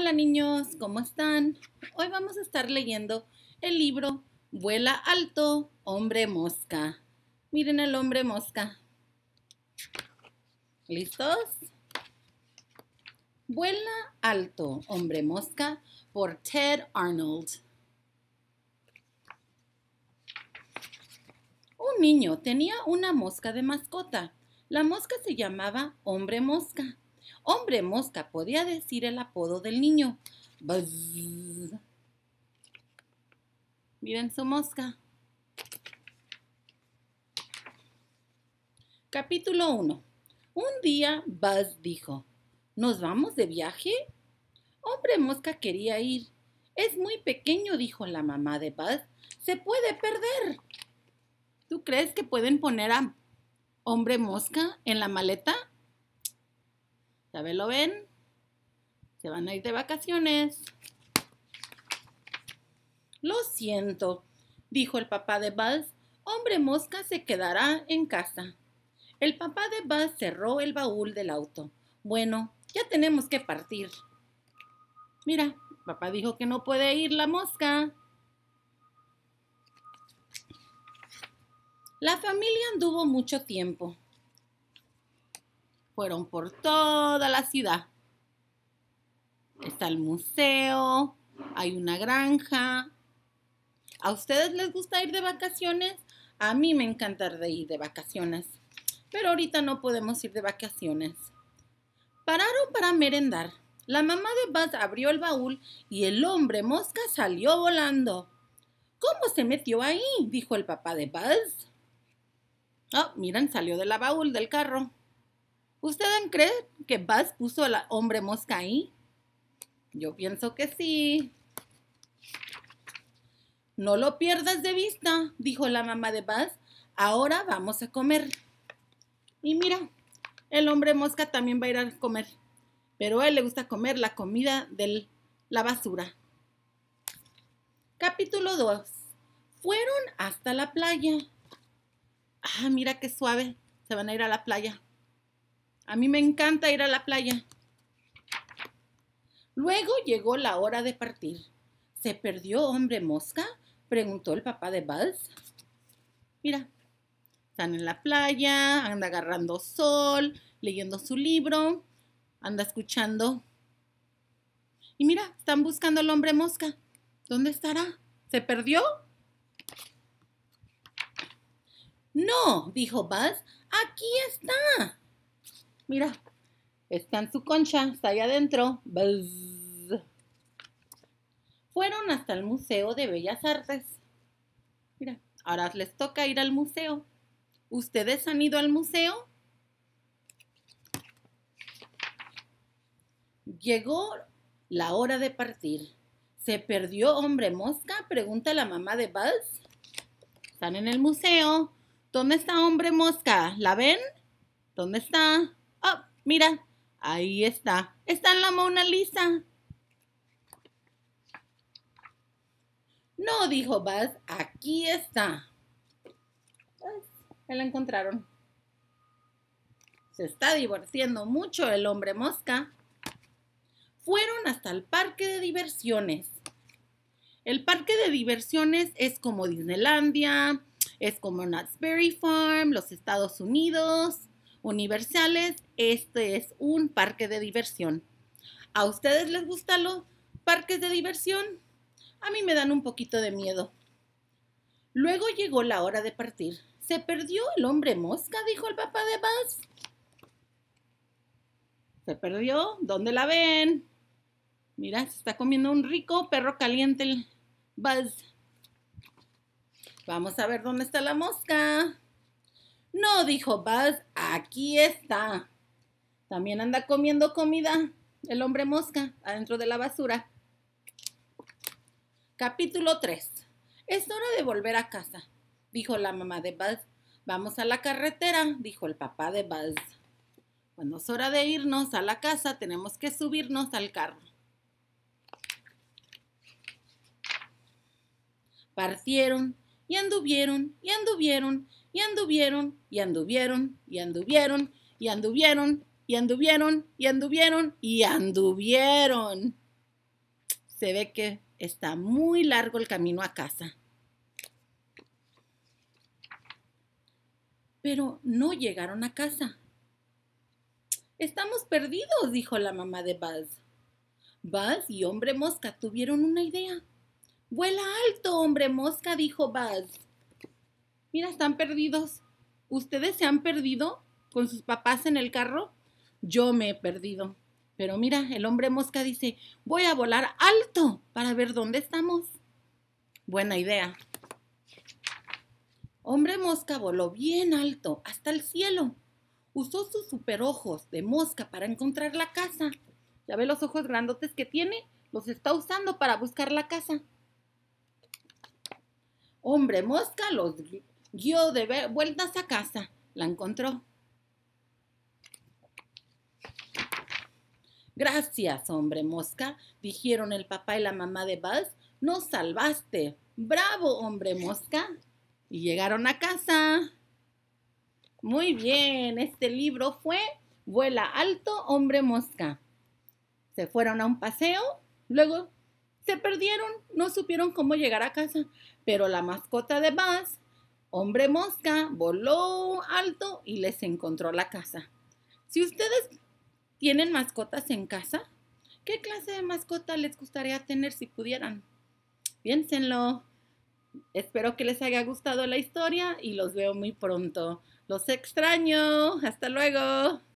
Hola niños, ¿cómo están? Hoy vamos a estar leyendo el libro Vuela alto, hombre mosca. Miren el hombre mosca. ¿Listos? Vuela alto, hombre mosca, por Ted Arnold. Un niño tenía una mosca de mascota. La mosca se llamaba hombre mosca Hombre mosca podía decir el apodo del niño. Buzz. Miren su mosca. Capítulo 1. Un día Buzz dijo, ¿Nos vamos de viaje? Hombre Mosca quería ir. Es muy pequeño, dijo la mamá de Buzz. Se puede perder. ¿Tú crees que pueden poner a Hombre Mosca en la maleta? ver, ¿Lo ven? Se van a ir de vacaciones. Lo siento, dijo el papá de Buzz. Hombre Mosca se quedará en casa. El papá de Buzz cerró el baúl del auto. Bueno, ya tenemos que partir. Mira, papá dijo que no puede ir la mosca. La familia anduvo mucho tiempo. Fueron por toda la ciudad. Está el museo, hay una granja. ¿A ustedes les gusta ir de vacaciones? A mí me encanta ir de vacaciones, pero ahorita no podemos ir de vacaciones. Pararon para merendar. La mamá de Buzz abrió el baúl y el hombre mosca salió volando. ¿Cómo se metió ahí? dijo el papá de Buzz. Oh, miren, salió del baúl del carro. ¿Ustedes creen que Buzz puso al hombre mosca ahí? Yo pienso que sí. No lo pierdas de vista, dijo la mamá de Buzz. Ahora vamos a comer. Y mira, el hombre mosca también va a ir a comer. Pero a él le gusta comer la comida de la basura. Capítulo 2. Fueron hasta la playa. Ah, mira qué suave. Se van a ir a la playa. A mí me encanta ir a la playa. Luego llegó la hora de partir. ¿Se perdió hombre mosca? preguntó el papá de Buzz. Mira, están en la playa, anda agarrando sol, leyendo su libro, anda escuchando. Y mira, están buscando al hombre mosca. ¿Dónde estará? ¿Se perdió? No, dijo Buzz, aquí está. Mira, está en su concha, está ahí adentro. Buzz. Fueron hasta el Museo de Bellas Artes. Mira, ahora les toca ir al museo. ¿Ustedes han ido al museo? Llegó la hora de partir. ¿Se perdió hombre mosca? Pregunta la mamá de Buzz. Están en el museo. ¿Dónde está hombre mosca? ¿La ven? ¿Dónde está? Oh, mira, ahí está. Está en la Mona Lisa. No, dijo Buzz, aquí está. Pues, ¡Me la encontraron. Se está divorciando mucho el hombre mosca. Fueron hasta el parque de diversiones. El parque de diversiones es como Disneylandia, es como Knott's Berry Farm, los Estados Unidos universales, este es un parque de diversión. ¿A ustedes les gustan los parques de diversión? A mí me dan un poquito de miedo. Luego llegó la hora de partir. ¿Se perdió el hombre mosca? dijo el papá de Buzz. ¿Se perdió? ¿Dónde la ven? Mira, se está comiendo un rico perro caliente el Buzz. Vamos a ver dónde está la mosca. No, dijo Buzz, Aquí está. También anda comiendo comida el hombre mosca adentro de la basura. Capítulo 3. Es hora de volver a casa, dijo la mamá de Buzz. Vamos a la carretera, dijo el papá de Buzz. Cuando es hora de irnos a la casa, tenemos que subirnos al carro. Partieron y anduvieron, y anduvieron, y anduvieron, y anduvieron, y anduvieron, y anduvieron, y anduvieron, y anduvieron, y anduvieron. Se ve que está muy largo el camino a casa. Pero no llegaron a casa. Estamos perdidos, dijo la mamá de Buzz. Buzz y hombre mosca tuvieron una idea. Vuela alto, hombre mosca, dijo Buzz. Mira, están perdidos. ¿Ustedes se han perdido con sus papás en el carro? Yo me he perdido. Pero mira, el hombre mosca dice, voy a volar alto para ver dónde estamos. Buena idea. Hombre mosca voló bien alto hasta el cielo. Usó sus superojos de mosca para encontrar la casa. ¿Ya ve los ojos grandotes que tiene? Los está usando para buscar la casa hombre mosca los guió de vueltas a casa. La encontró. Gracias, hombre mosca, dijeron el papá y la mamá de Buzz. Nos salvaste. Bravo, hombre mosca. Y llegaron a casa. Muy bien, este libro fue Vuela alto, hombre mosca. Se fueron a un paseo, luego se perdieron, no supieron cómo llegar a casa, pero la mascota de Buzz, hombre mosca, voló alto y les encontró la casa. Si ustedes tienen mascotas en casa, ¿qué clase de mascota les gustaría tener si pudieran? Piénsenlo. Espero que les haya gustado la historia y los veo muy pronto. Los extraño. Hasta luego.